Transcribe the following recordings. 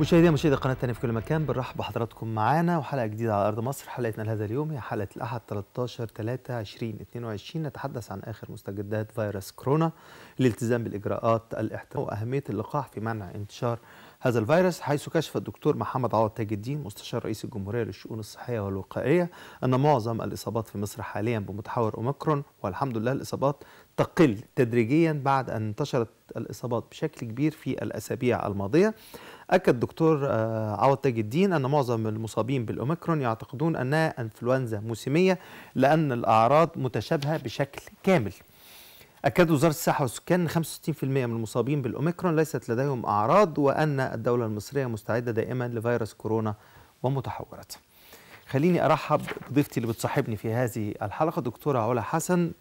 مشاهدينا مشاهدي قناة تانية في كل مكان بنرحب بحضراتكم معانا وحلقه جديده على ارض مصر حلقتنا لهذا اليوم هي حلقه الاحد 13 3 2022 نتحدث عن اخر مستجدات فيروس كورونا الالتزام بالاجراءات الاحترام واهميه اللقاح في منع انتشار هذا الفيروس حيث كشف الدكتور محمد عوض تاج الدين مستشار رئيس الجمهوريه للشؤون الصحيه والوقائيه ان معظم الاصابات في مصر حاليا بمتحور اوميكرون والحمد لله الاصابات تقل تدريجيا بعد ان انتشرت الاصابات بشكل كبير في الاسابيع الماضيه أكد دكتور آه، عوض تاج الدين أن معظم المصابين بالأوميكرون يعتقدون أنها أنفلونزا موسمية لأن الأعراض متشابهة بشكل كامل أكد وزارة الصحة والسكان 65% من المصابين بالأوميكرون ليست لديهم أعراض وأن الدولة المصرية مستعدة دائما لفيروس كورونا ومتحورته خليني أرحب بضيفتي اللي بتصاحبني في هذه الحلقة دكتورة علا حسن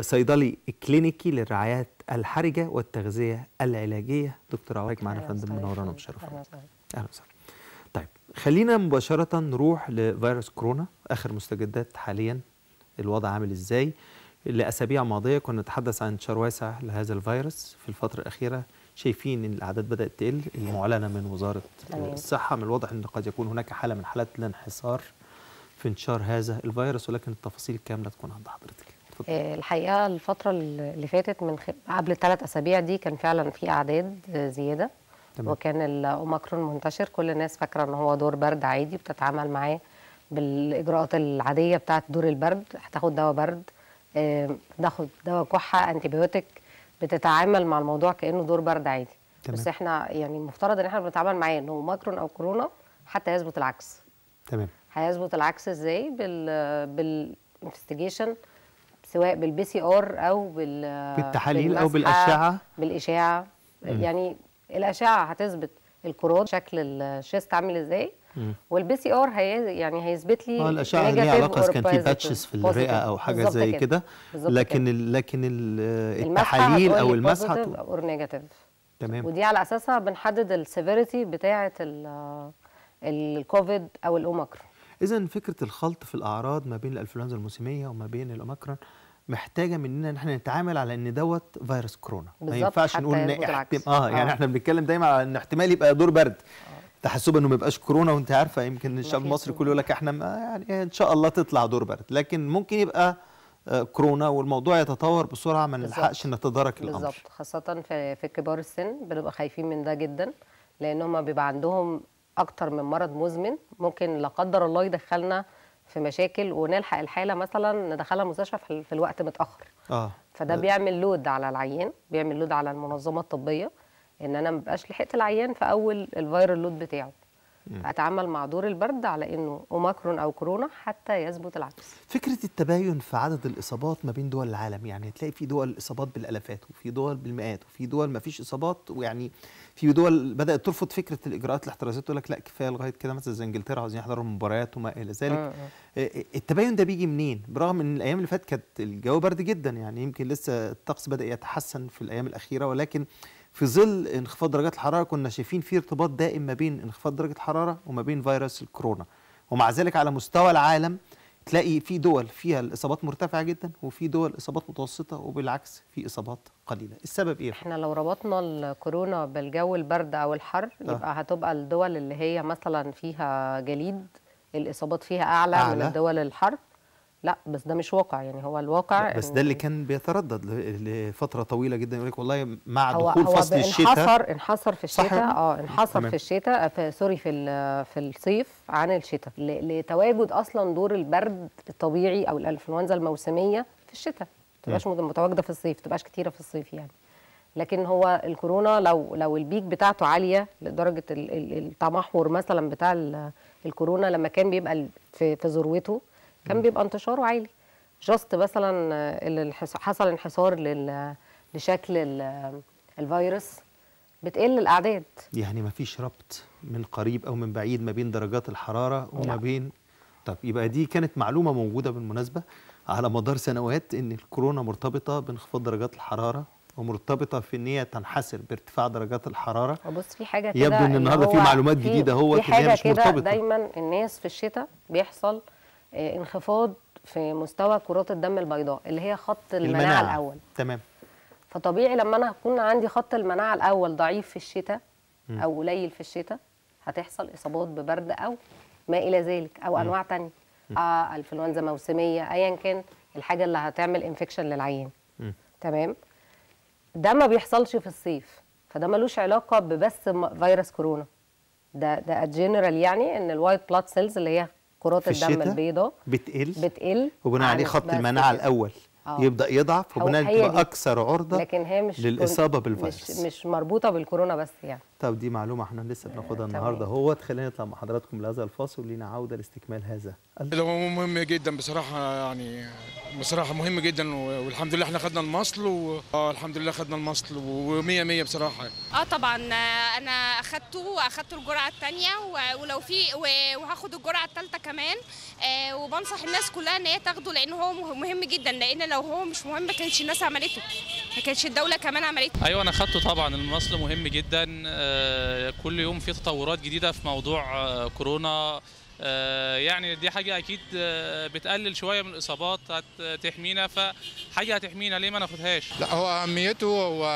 صيدلي كلينيكي للرعايات الحرجه والتغذيه العلاجيه دكتور عواد معانا فندم منورانا ومشرفنا اهلا وسهلا طيب خلينا مباشره نروح لفيروس كورونا اخر مستجدات حاليا الوضع عامل ازاي لاسابيع ماضيه كنا نتحدث عن انتشار واسع لهذا الفيروس في الفتره الاخيره شايفين ان الاعداد بدات تقل المعلنه من وزاره الصحه من الواضح ان قد يكون هناك حاله من حالات الانحصار في انتشار هذا الفيروس ولكن التفاصيل الكامله تكون عند حضرتك آه، الحقيقه الفتره اللي فاتت من خ... قبل ثلاث اسابيع دي كان فعلا في اعداد آه، زياده تمام. وكان الاوميكرون منتشر كل الناس فاكره ان هو دور برد عادي بتتعامل معاه بالاجراءات العاديه بتاعه دور البرد هتاخد دواء برد آه، تاخد دواء كحه انتيبيوتيك بتتعامل مع الموضوع كانه دور برد عادي تمام. بس احنا يعني المفترض ان احنا بنتعامل معاه انه ماكرون او كورونا حتى يثبت العكس تمام هيثبت العكس ازاي بال بالانفستيجيشن سواء بالبي سي ار او بال بالتحاليل او بالاشعه بالاشعه يعني الاشعه هتثبت الكورونا شكل الشيست عامل ازاي والبي سي ار هي يعني هيثبت لي اه الاشعه ليها علاقه اذا كان في باتشز في الرئه او حاجه زي كده لكن كده. لكن التحاليل او المسحه اور نيجاتيف تمام ودي على اساسها بنحدد السيفيريتي بتاعه الكوفيد او الاوميكرون اذا فكره الخلط في الاعراض ما بين الانفلونزا الموسميه وما بين الاوميكرون محتاجه مننا ان احنا نتعامل على ان دوت فيروس كورونا ما ينفعش نقول ان احتم... اه يعني آه. احنا بنتكلم دايما على ان احتمال يبقى دور برد آه. تحسبا انه ما يبقاش كورونا وانت عارفه يمكن الشعب المصري كله يقول لك احنا يعني ان شاء الله تطلع دور برد لكن ممكن يبقى آه، كورونا والموضوع يتطور بسرعه ما نلحقش نتدارك الامر بالظبط خاصه في, في كبار السن بنبقى خايفين من ده جدا لان هم بيبقى عندهم اكتر من مرض مزمن ممكن لا قدر الله يدخلنا في مشاكل ونلحق الحاله مثلا ندخلها المستشفى في الوقت متاخر اه فده بيعمل لود على العيان بيعمل لود على المنظمه الطبيه ان انا مبقاش لحقت العيان في اول الفيرال لود بتاعه اتعامل مع دور البرد على انه اوماكرون او كورونا حتى يثبت العكس فكره التباين في عدد الاصابات ما بين دول العالم يعني هتلاقي في دول اصابات بالالافات وفي دول بالمئات وفي دول ما فيش اصابات ويعني في دول بدات ترفض فكره الاجراءات الاحترازيه تقول لك لا كفايه لغايه كده مثلا زي انجلترا عاوزين يحضروا المباريات وما الى ذلك آه، آه. آه، التباين ده بيجي منين برغم ان الايام اللي فاتت كانت الجو برد جدا يعني يمكن لسه الطقس بدا يتحسن في الايام الاخيره ولكن في ظل انخفاض درجات الحراره كنا شايفين في ارتباط دائم ما بين انخفاض درجه الحراره وما بين فيروس الكورونا ومع ذلك على مستوى العالم تلاقي في دول فيها الاصابات مرتفعه جدا وفي دول اصابات متوسطه وبالعكس في اصابات قليله السبب ايه احنا لو ربطنا الكورونا بالجو البرد او الحر ده. آه. يبقى هتبقى الدول اللي هي مثلا فيها جليد الاصابات فيها اعلى, أعلى. من الدول الحر لا بس ده مش واقع يعني هو الواقع بس ده اللي كان بيتردد لفتره طويله جدا يقول لك والله مع دخول فصل الشتاء انحصر انحصر في الشتاء اه انحصر تمام. في الشتاء في سوري في في الصيف عن الشتاء لتواجد اصلا دور البرد الطبيعي او الانفلونزا الموسميه في الشتاء ما تبقاش نعم. متواجده في الصيف ما تبقاش كتيره في الصيف يعني لكن هو الكورونا لو لو البيك بتاعته عاليه لدرجه التمحور مثلا بتاع الكورونا لما كان بيبقى في في ذروته كان بيبقى انتشاره عالي جاست مثلا آه، اللي حصل انحسار لشكل آه، الفيروس بتقل الاعداد يعني ما فيش ربط من قريب او من بعيد ما بين درجات الحراره وما لا. بين طب يبقى دي كانت معلومه موجوده بالمناسبه على مدار سنوات ان الكورونا مرتبطه بانخفاض درجات الحراره ومرتبطه في ان هي تنحسر بارتفاع درجات الحراره بص في حاجه كده يبدو ان النهارده في معلومات جديده هو في حاجه كده دايما الناس في الشتاء بيحصل آه، انخفاض في مستوى كرات الدم البيضاء اللي هي خط المناعه, المناعة. الاول تمام فطبيعي لما انا هكون عندي خط المناعه الاول ضعيف في الشتاء م. او قليل في الشتاء هتحصل اصابات ببرد او ما الى ذلك او م. انواع ثانيه آه انفلونزا موسميه ايا كان الحاجه اللي هتعمل انفكشن م. تمام ده ما بيحصلش في الصيف فده ملوش علاقه ببس فيروس كورونا ده ده جنرال يعني ان الوايت بلاد سيلز اللي هي كرات الدم البيضاء بتقل بتقل وبناء عليه خط المناعه الاول أوه. يبدا يضعف وبناء تبقى اكثر عرضه لكن هي مش للاصابه بالفيروس مش مش مربوطه بالكورونا بس يعني النقطة ودي معلومة احنا لسه بناخدها آه، النهاردة هو خلينا نطلع مع حضراتكم لهذا الفاصل ولينا عودة لاستكمال هذا هو مهم جدا بصراحة يعني بصراحة مهم جدا والحمد لله احنا خدنا المصل و... اه الحمد لله خدنا المصل ومية مية بصراحة اه طبعا آه، انا اخدته واخدت الجرعة الثانية ولو في وهاخد الجرعة الثالثة كمان آه، وبنصح الناس كلها ان هي تاخده لان هو مهم جدا لان لو هو مش مهم ما كانتش الناس عملته ما كانتش الدولة كمان عملته ايوه انا اخدته طبعا المصل مهم جدا آه آه، كل يوم في تطورات جديده في موضوع آه، كورونا آه، يعني دي حاجه اكيد بتقلل شويه من الاصابات هتحمينا فحاجه هتحمينا ليه ما ناخدهاش لا هو اهميته هو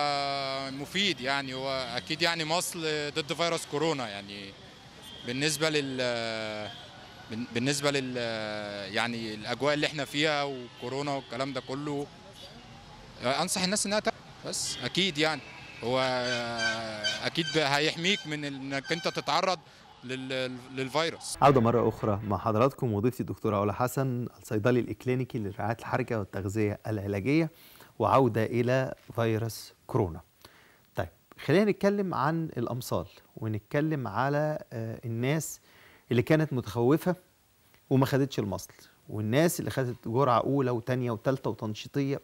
مفيد يعني هو اكيد يعني مصل ضد فيروس كورونا يعني بالنسبه لل بالنسبه لل يعني الاجواء اللي احنا فيها وكورونا والكلام ده كله انصح الناس انها بس اكيد يعني هو اكيد هيحميك من انك انت تتعرض للفيروس عودة مرة أخرى مع حضراتكم وضيفتي الدكتورة علا حسن الصيدلي الإكلينيكي للرعاية الحركة والتغذية العلاجية وعودة إلى فيروس كورونا طيب خلينا نتكلم عن الأمصال ونتكلم على آه، الناس اللي كانت متخوفة وما خدتش المصل والناس اللي خدت جرعة أولى وتانية وتالتة وتنشيطية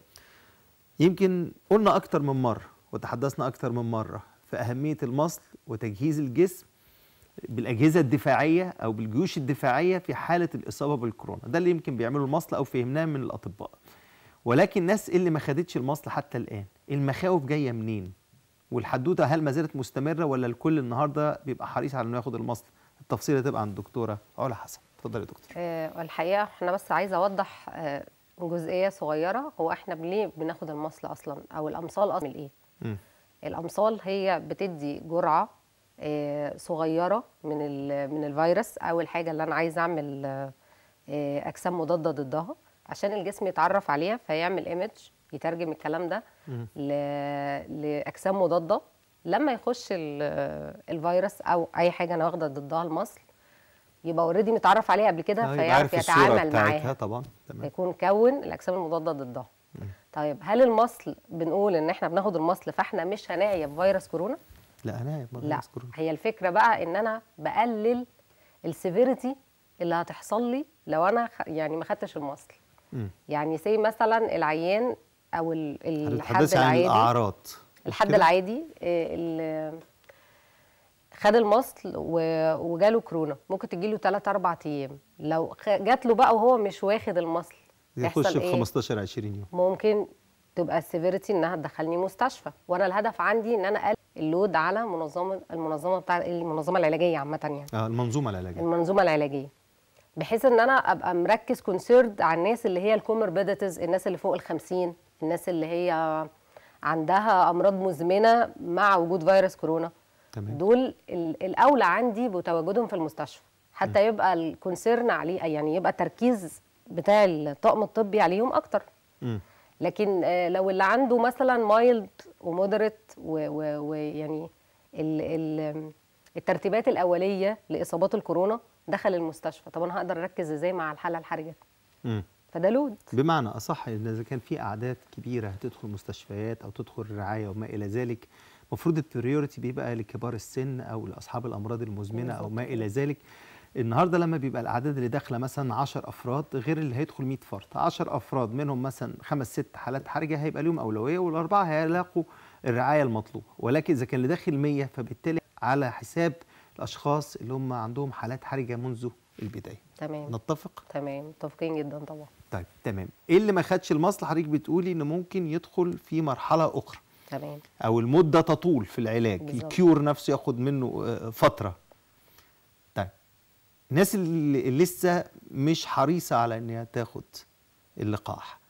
يمكن قلنا أكتر من مرة وتحدثنا أكثر من مرة في أهمية المصل وتجهيز الجسم بالأجهزة الدفاعية أو بالجيوش الدفاعية في حالة الإصابة بالكورونا ده اللي يمكن بيعمله المصل أو فهمناه من الأطباء ولكن الناس اللي ما خدتش المصل حتى الآن المخاوف جاية منين والحدوتة هل ما زالت مستمرة ولا الكل النهاردة بيبقى حريص على أنه ياخد المصل التفصيل هتبقى عند الدكتورة علا حسن اتفضل يا دكتور آه، والحقيقة الحقيقة احنا بس عايزة أوضح آه، جزئية صغيرة هو احنا ليه بناخد المصل أصلا أو الأمصال أصلا من إيه م. الامصال هي بتدي جرعه آه، صغيره من من الفيروس اول حاجه اللي انا عايزه اعمل آه، اجسام مضاده ضدها عشان الجسم يتعرف عليها فيعمل ايمج يترجم الكلام ده م. لاجسام مضاده لما يخش الفيروس او اي حاجه انا واخده ضدها المصل يبقى اوريدي متعرف عليها قبل كده آه، فيعرف يتعامل معاها طبعا تمام يكون كون الاجسام المضاده ضدها طيب هل المصل بنقول ان احنا بناخد المصل فاحنا مش هنعيا بفيروس كورونا؟ لا هنعيب بفيروس كورونا هي الفكره بقى ان انا بقلل السيفيريتي اللي هتحصل لي لو انا يعني ما خدتش المصل م. يعني سي مثلا العيان او الحد العادي الاعراض الحد كده. العادي آه، خد المصل وجاله كورونا ممكن تجيله 3 4 ايام لو جات له بقى وهو مش واخد المصل يخش في 15 إيه؟ 20 يوم ممكن تبقى السيفيريتي انها تدخلني مستشفى وانا الهدف عندي ان انا اقل اللود على منظمه المنظمه بتاع المنظمه العلاجيه عامه يعني اه المنظومه العلاجيه المنظومه العلاجيه بحيث ان انا ابقى مركز كونسيرد على الناس اللي هي الكوموربيديتيز الناس اللي فوق ال 50 الناس اللي هي عندها امراض مزمنه مع وجود فيروس كورونا تمام. دول الاولى عندي بتواجدهم في المستشفى حتى م. يبقى الكونسيرن عليه يعني يبقى تركيز بتاع الطقم الطبي عليهم اكتر لكن آه، لو اللي عنده مثلا مايلد ومودريت ويعني الترتيبات الاوليه لاصابات الكورونا دخل المستشفى طب انا هقدر اركز ازاي مع الحاله الحرجه فده لود بمعنى اصح ان اذا كان في اعداد كبيره هتدخل مستشفيات او تدخل رعايه وما الى ذلك المفروض البريورتي بيبقى لكبار السن او لاصحاب الامراض المزمنه او ما الى ذلك النهارده لما بيبقى الاعداد اللي داخله مثلا 10 افراد غير اللي هيدخل 100 فرد 10 افراد منهم مثلا خمس ست حالات حرجه هيبقى لهم اولويه والاربعه هيلاقوا الرعايه المطلوبه ولكن اذا كان اللي داخل 100 فبالتالي على حساب الاشخاص اللي هم عندهم حالات حرجه منذ البدايه تمام نتفق تمام متفقين جدا طبعا طيب تمام ايه اللي ما خدش المصل حضرتك بتقولي انه ممكن يدخل في مرحله اخرى تمام او المده تطول في العلاج بالزبط. الكيور نفسه ياخد منه آه، فتره الناس اللي لسه مش حريصه على انها تاخد اللقاح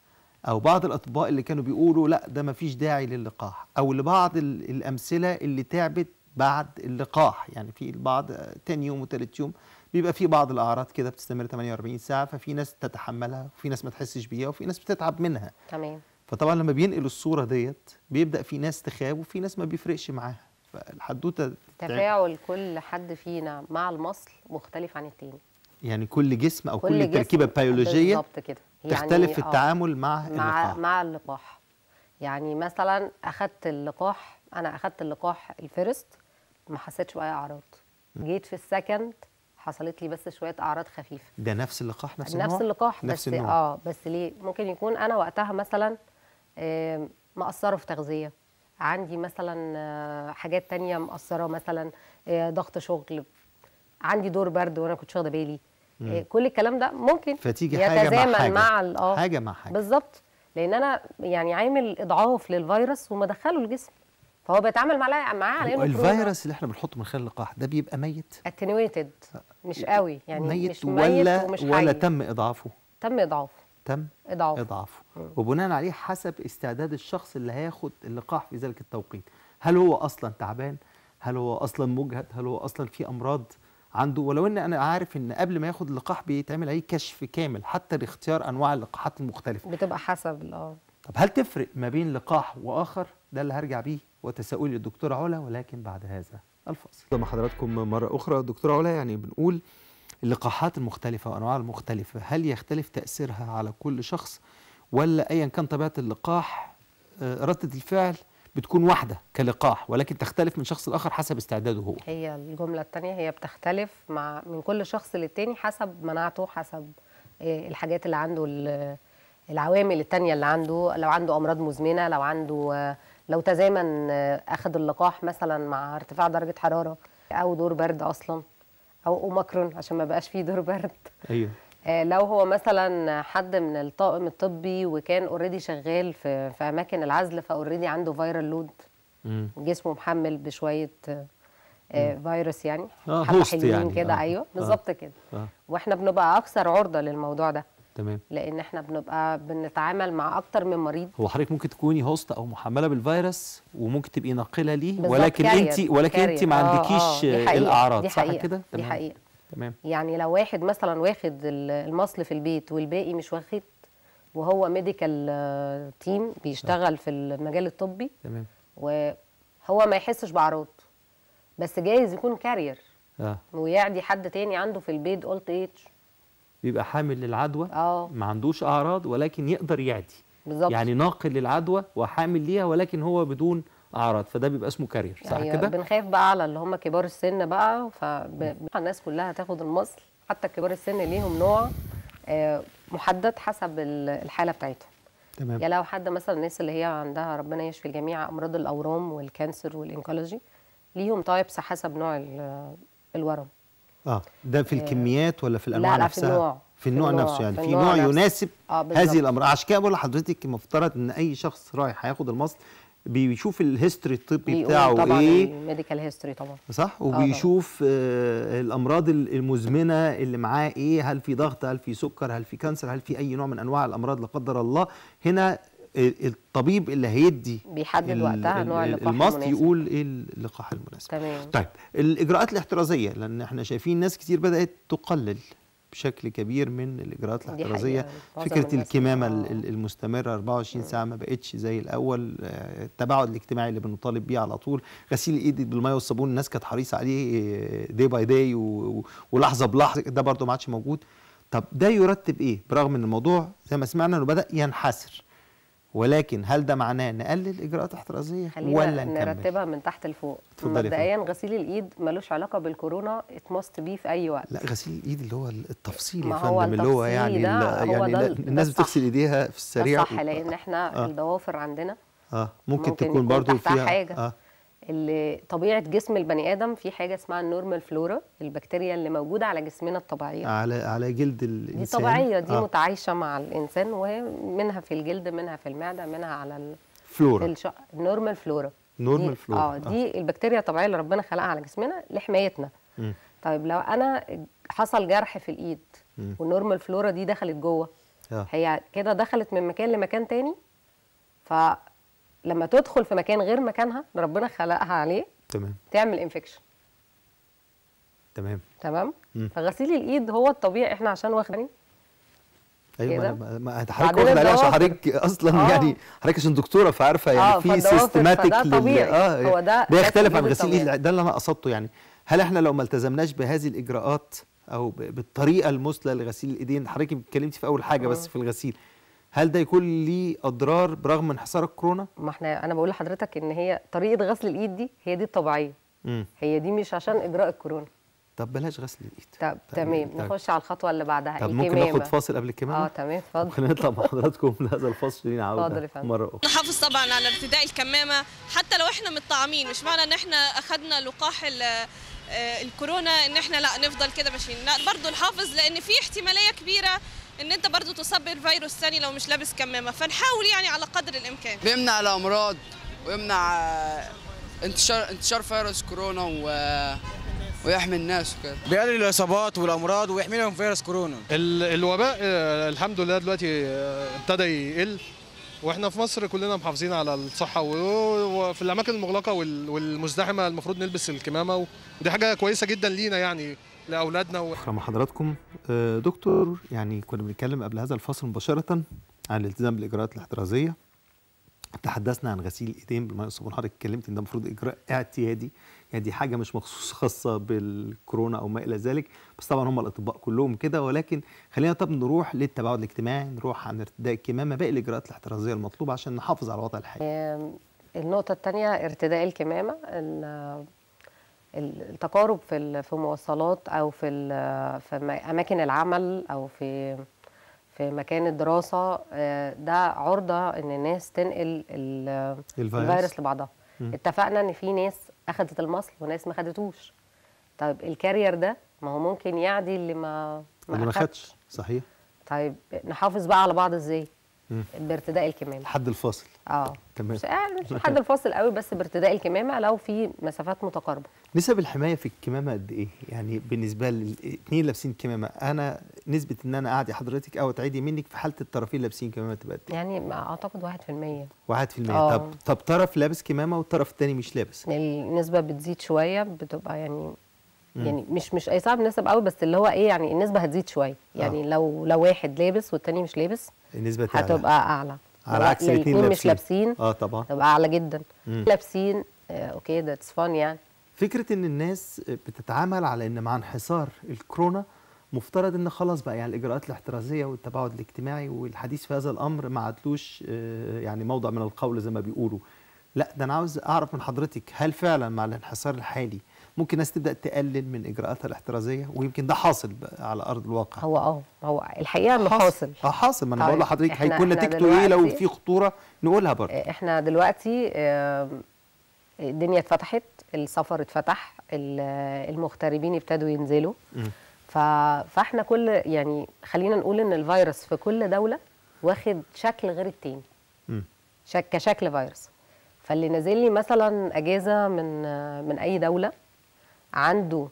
او بعض الاطباء اللي كانوا بيقولوا لا ده مفيش داعي للقاح او لبعض الامثله اللي تعبت بعد اللقاح يعني في البعض تاني يوم وتالت يوم بيبقى في بعض الاعراض كده بتستمر 48 ساعه ففي ناس تتحملها وفي ناس ما تحسش بيها وفي ناس بتتعب منها تمام فطبعا لما بينقلوا الصوره ديت بيبدا في ناس تخاف وفي ناس ما بيفرقش معاها فالحدوته تفاعل كل حد فينا مع المصل مختلف عن التاني يعني كل جسم او كل, كل تركيبه بيولوجيه بالظبط كده يعني تختلف في آه، التعامل مع مع اللقاح. مع اللقاح يعني مثلا اخذت اللقاح انا اخذت اللقاح الفيرست ما حسيتش باي اعراض جيت في السكند حصلت لي بس شويه اعراض خفيفه ده نفس اللقاح نفس النوع نفس اللقاح نفس بس النوع. اه بس ليه ممكن يكون انا وقتها مثلا مقصره في تغذيه عندي مثلا آه، حاجات تانية مأثرة مثلا آه، ضغط شغل عندي دور برد وانا كنت واخده بالي آه، مم. كل الكلام ده ممكن فتيجي يتزامن مع حاجة مع اه حاجة مع حاجة بالظبط لان انا يعني عامل اضعاف للفيروس ومدخله الجسم فهو بيتعامل معاه معاه على انه الفيروس اللي احنا بنحطه من خلال اللقاح ده بيبقى ميت اتنويتد مش قوي يعني ميت مش ميت ولا ومش ولا حي. تم اضعافه تم اضعافه تم اضعافه اضعافه وبناء عليه حسب استعداد الشخص اللي هياخد اللقاح في ذلك التوقيت هل هو اصلا تعبان هل هو اصلا مجهد هل هو اصلا في امراض عنده ولو ان انا عارف ان قبل ما ياخد اللقاح بيتعمل عليه كشف كامل حتى لاختيار انواع اللقاحات المختلفه بتبقى حسب اه طب هل تفرق ما بين لقاح واخر ده اللي هرجع بيه وتساؤل للدكتوره علا ولكن بعد هذا الفاصل مع حضراتكم مره اخرى دكتوره علا يعني بنقول اللقاحات المختلفة وأنواع المختلفة هل يختلف تأثيرها على كل شخص ولا أيا كان طبيعة اللقاح آه، ردة الفعل بتكون واحدة كلقاح ولكن تختلف من شخص لآخر حسب استعداده هو هي الجملة الثانية هي بتختلف مع من كل شخص للتاني حسب مناعته حسب آه، الحاجات اللي عنده العوامل التانية اللي عنده لو عنده أمراض مزمنة لو عنده آه، لو تزامن أخذ اللقاح مثلا مع ارتفاع درجة حرارة أو دور برد أصلا او اوميكرون عشان ما بقاش فيه دور برد ايوه آه، لو هو مثلا حد من الطاقم الطبي وكان اوريدي شغال في في اماكن العزل فاوريدي عنده فايرال لود جسمه محمل بشويه آه فيروس يعني آه حبه حلوين يعني كده آه ايوه آه. بالظبط آه كده آه واحنا بنبقى اكثر عرضه للموضوع ده تمام لان احنا بنبقى بنتعامل مع اكتر من مريض هو حضرتك ممكن تكوني هوست او محمله بالفيروس وممكن تبقي ناقله ليه ولكن انت ولكن انت ما آه، آه، عندكيش الاعراض صح كده تمام دي حقيقه تمام يعني لو واحد مثلا واخد المصل في البيت والباقي مش واخد وهو ميديكال آه، تيم بيشتغل في المجال الطبي تمام وهو ما يحسش باعراض بس جايز يكون كارير اه ويعدي حد تاني عنده في البيت اولت ايه بيبقى حامل للعدوى اه ما عندوش اعراض ولكن يقدر يعدي بالظبط يعني ناقل للعدوى وحامل ليها ولكن هو بدون اعراض فده بيبقى اسمه كارير صح أيوة كده بنخاف بقى على اللي هم كبار السن بقى فالناس كلها تاخد المصل حتى كبار السن ليهم نوع آه، محدد حسب الحاله بتاعتهم تمام يا لو حد مثلا الناس اللي هي عندها ربنا يشفي الجميع امراض الاورام والكانسر والانكولوجي ليهم تايبس حسب نوع الورم اه ده في آه. الكميات ولا في الانواع لا لا نفسها؟ في النوع في النوع, النوع نفسه يعني في نوع يناسب آه هذه الامراض عشان كده بقول لحضرتك المفترض ان اي شخص رايح هياخد المصل بيشوف الهيستوري الطبي بتاعه طبعًا ايه الميديكال هيستوري طبعا صح آه، وبيشوف آه, آه الامراض المزمنه اللي معاه ايه هل في ضغط هل في سكر هل في كانسر هل في اي نوع من انواع الامراض لا قدر الله هنا الطبيب اللي هيدي بيحدد وقتها نوع اللقاح المناسب يقول ايه اللقاح المناسب تمام طيب الاجراءات الاحترازيه لان احنا شايفين ناس كتير بدات تقلل بشكل كبير من الاجراءات الاحترازيه فكره الكمامه المستمره 24 ساعه ما بقتش زي الاول آه، التباعد الاجتماعي اللي بنطالب بيه على طول غسيل الايد بالميه والصابون الناس كانت حريصه عليه دي باي دي ولحظه بلحظه ده برده ما عادش موجود طب ده يرتب ايه برغم ان الموضوع زي ما سمعنا انه بدا ينحسر ولكن هل ده معناه نقلل اجراءات احترازيه ولا نكمل؟ نرتبها من تحت لفوق مبدئيا غسيل الايد ملوش علاقه بالكورونا ات ماست بي في اي وقت لا غسيل الايد اللي هو التفصيل يا فندم اللي هو يعني ده يعني ده الناس بتغسل ايديها في السريع صح لان احنا آه. الضوافر عندنا اه ممكن, ممكن تكون برضو فيها حاجه آه. اللي طبيعه جسم البني ادم في حاجه اسمها النورمال فلورا البكتيريا اللي موجوده على جسمنا الطبيعيه على على جلد الانسان دي طبيعيه دي آه. متعايشه مع الانسان ومنها في الجلد منها في المعده منها على ال... فلورا الش... النورمال فلورا نورمال آه، فلورا اه دي آه. البكتيريا الطبيعيه اللي ربنا خلقها على جسمنا لحمايتنا م. طيب لو انا حصل جرح في الايد م. والنورمال فلورا دي دخلت جوه آه. هي كده دخلت من مكان لمكان تاني ف لما تدخل في مكان غير مكانها ربنا خلقها عليه تمام تعمل انفكشن تمام تمام مم. فغسيل الايد هو الطبيعي احنا عشان واخدين ايوه ما, ما حضرتك واخد عليها عشان حضرتك اصلا آه. يعني حضرتك عشان دكتوره فعارفه يعني آه، في سيستماتيك لل... اه هو ده ده يختلف عن غسيل الايد ده اللي انا قصدته يعني هل احنا لو ما التزمناش بهذه الاجراءات او بالطريقه المثلى لغسيل الايدين حضرتك اتكلمتي في اول حاجه بس في الغسيل هل ده يكون ليه اضرار برغم انحسار الكورونا ما احنا انا بقول لحضرتك ان هي طريقه غسل الايد دي هي دي الطبيعيه مم. هي دي مش عشان اجراء الكورونا طب بلاش غسل الايد طب تمام نخش على الخطوه اللي بعدها طب إيه ممكن ناخد فاصل قبل الكمامه اه تمام اتفضل ممكن نطلع مع حضراتكم لهذا الفاصل لينا عوده مره اخرى نحافظ طبعا على ارتداء الكمامه حتى لو احنا متطعمين مش معنى ان احنا اخذنا لقاح آه، الكورونا ان احنا لا نفضل كده ماشيين لا برضه نحافظ لان في احتماليه كبيره ان انت برضه تصاب بالفيروس ثاني لو مش لابس كمامه فنحاول يعني على قدر الامكان بيمنع الامراض ويمنع آه، انتشار انتشار فيروس كورونا و آه، ويحمي الناس وكده بيقلل الاصابات والامراض ويحمي من فيروس كورونا ال... الوباء آه، الحمد لله دلوقتي ابتدى يقل واحنا في مصر كلنا محافظين على الصحه وفي الاماكن المغلقه والمزدحمه المفروض نلبس الكمامه ودي حاجه كويسه جدا لينا يعني لاولادنا و... مع حضراتكم آه، دكتور يعني كنا بنتكلم قبل هذا الفصل مباشره عن الالتزام بالاجراءات الاحترازيه تحدثنا عن غسيل الايدين بالماء والصابون حضرتك اتكلمت ان ده المفروض اجراء اعتيادي يعني دي حاجه مش مخصوص خاصه بالكورونا او ما الى ذلك بس طبعا هم الاطباء كلهم كده ولكن خلينا طب نروح للتباعد الاجتماعي نروح عن ارتداء الكمامه باقي الاجراءات الاحترازيه المطلوبه عشان نحافظ على الوضع الحالي النقطة الثانية ارتداء الكمامة التقارب في في مواصلات او في في اماكن العمل او في في مكان الدراسه آه، ده عرضه ان الناس تنقل الفيروس لبعضها اتفقنا ان في ناس اخذت المصل وناس ما خدتوش طيب الكارير ده ما هو ممكن يعدي اللي ما ما, ما خدش صحيح طيب نحافظ بقى على بعض ازاي بارتداء الكمامه حد الفاصل اه تمام مش حد الفاصل قوي بس بارتداء الكمامه لو في مسافات متقاربه نسب الحمايه في الكمامه قد ايه يعني بالنسبه للاثنين لابسين كمامه انا نسبه ان انا اعدي حضرتك او تعدي منك في حاله الطرفين لابسين كمامه تبقى قد ايه يعني اعتقد 1% 1% اه. طب طب طرف لابس كمامه والطرف الثاني مش لابس النسبه بتزيد شويه بتبقى يعني مم. يعني مش مش اي صعب نسب قوي بس اللي هو ايه يعني النسبه هتزيد شويه يعني آه. لو لو واحد لابس والتاني مش لابس النسبه هتبقى اعلى, أعلى. على عكس الاثنين لابسين مش لابسين اه طبعا تبقى اعلى جدا لابسين آه اوكي ده اتس فان يعني فكره ان الناس بتتعامل على ان مع انحصار الكورونا مفترض ان خلاص بقى يعني الاجراءات الاحترازيه والتباعد الاجتماعي والحديث في هذا الامر ما عادلوش آه يعني موضع من القول زي ما بيقولوا لا ده انا عاوز اعرف من حضرتك هل فعلا مع الانحصار الحالي ممكن الناس تبدا تقلل من اجراءاتها الاحترازيه ويمكن ده حاصل على ارض الواقع هو اه هو الحقيقه انه حاصل اه حاصل ما انا بقول طيب، لحضرتك هيكون نتيجته ايه لو في خطوره نقولها برضه احنا دلوقتي الدنيا اتفتحت السفر اتفتح المغتربين ابتدوا ينزلوا فاحنا كل يعني خلينا نقول ان الفيروس في كل دوله واخد شكل غير التاني شك كشكل فيروس فاللي نازل لي مثلا اجازه من آه، من اي دوله عنده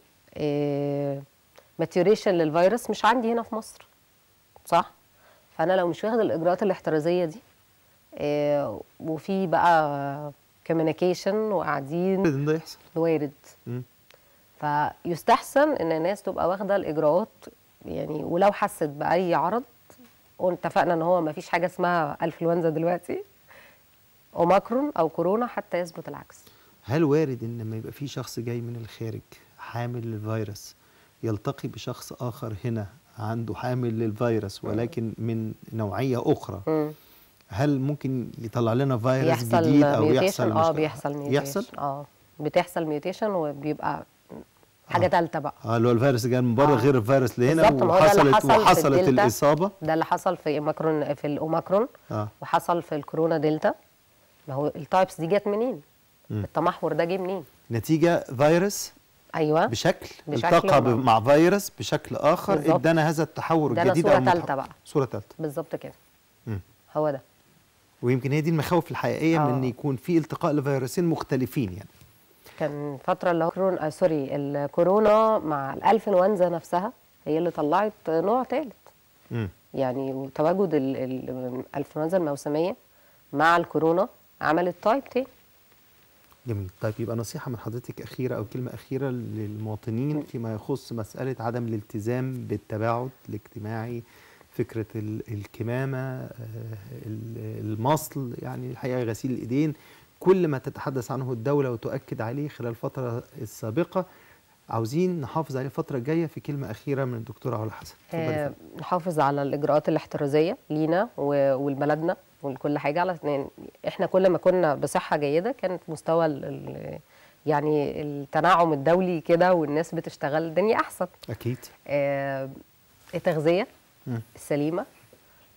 ماتيوريشن آه، للفيروس مش عندي هنا في مصر صح فانا لو مش واخد الاجراءات الاحترازيه دي آه، وفي بقى كوميونيكيشن وقاعدين باذن إيه ده يحصل وارد فيستحسن ان الناس تبقى واخده الاجراءات يعني ولو حست باي عرض واتفقنا ان هو ما فيش حاجه اسمها انفلونزا دلوقتي اوميكرون او كورونا حتى يثبت العكس هل وارد ان لما يبقى في شخص جاي من الخارج حامل للفيروس يلتقي بشخص اخر هنا عنده حامل للفيروس ولكن من نوعيه اخرى هل ممكن يطلع لنا فيروس جديد او يحصل اه بيحصل ميوتيشن يحصل اه بتحصل ميوتيشن وبيبقى حاجه ثالثه آه. بقى اه اللي هو الفيروس جاي من بره آه. غير الفيروس اللي هنا وحصلت حصل وحصلت الاصابه ده اللي حصل في ماكرون في الاوميكرون آه. وحصل في الكورونا دلتا ما هو التايبس دي جت منين التمحور ده جه منين نتيجه فيروس ايوه بشكل, بشكل التقى مع فيروس بشكل اخر ادانا هذا التحور الجديد صوره ثالثه بقى صوره ثالثه بالظبط كده مم. هو ده ويمكن هي دي المخاوف الحقيقيه أوه. من ان آه. يكون في التقاء لفيروسين مختلفين يعني كان فتره اللي هو كورونا آه سوري الكورونا مع الانفلونزا نفسها هي اللي طلعت نوع ثالث يعني وتواجد الانفلونزا الموسميه مع الكورونا عملت تايب تاني جميل طيب يبقى نصيحة من حضرتك أخيرة أو كلمة أخيرة للمواطنين فيما يخص مسألة عدم الالتزام بالتباعد الاجتماعي فكرة الكمامة آه، المصل يعني الحقيقة غسيل الإيدين كل ما تتحدث عنه الدولة وتؤكد عليه خلال الفترة السابقة عاوزين نحافظ عليه الفترة الجاية في كلمة أخيرة من الدكتورة علا حسن آه، نحافظ على الإجراءات الاحترازية لينا ولبلدنا وكل حاجه على يعني احنا كل ما كنا بصحه جيده كانت مستوى الـ يعني التنعم الدولي كده والناس بتشتغل الدنيا احسن اكيد آه التغذيه م. السليمه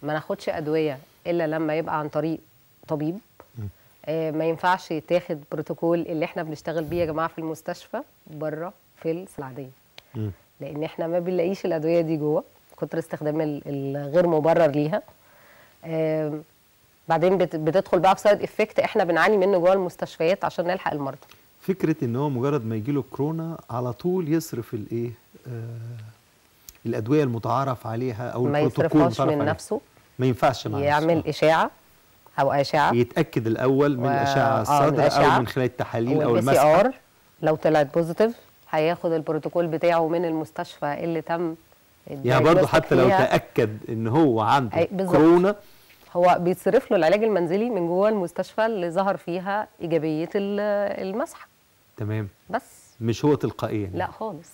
ما ناخدش ادويه الا لما يبقى عن طريق طبيب آه ما ينفعش يتاخد بروتوكول اللي احنا بنشتغل بيه يا جماعه في المستشفى بره في العادية لان احنا ما بنلاقيش الادويه دي جوه كتر استخدام الغير مبرر ليها آه بعدين بتدخل بقى في سايد افكت احنا بنعاني منه جوه المستشفيات عشان نلحق المرضى فكره ان هو مجرد ما يجيله كورونا على طول يصرف الايه آه، الادويه المتعارف عليها او ما يصرفهاش من عليها. نفسه ما ينفعش مع يعمل نفسه. آه. اشاعه او اشعه يتاكد الاول من و... اشعه آه، الصدر آه من او من خلال التحاليل او المسح ار لو طلعت بوزيتيف هياخد البروتوكول بتاعه من المستشفى اللي تم يعني برضه حتى لو تاكد ان هو عنده كورونا هو بيتصرف له العلاج المنزلي من جوه المستشفى اللي ظهر فيها ايجابيه المسح تمام بس مش هو تلقائيا يعني. لا خالص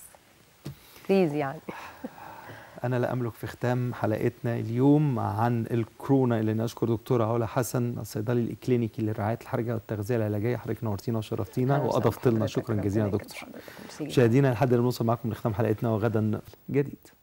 بليز يعني انا لا املك في ختام حلقتنا اليوم عن الكورونا اللي نشكر دكتوره علا حسن الصيدلي الاكلينيكي للرعايه الحرجه والتغذيه العلاجيه حضرتك نورتينا وشرفتينا واضفت لنا شكرا جزيلا دكتور مشاهدينا لحد ما نوصل معاكم لختام حلقتنا وغدا جديد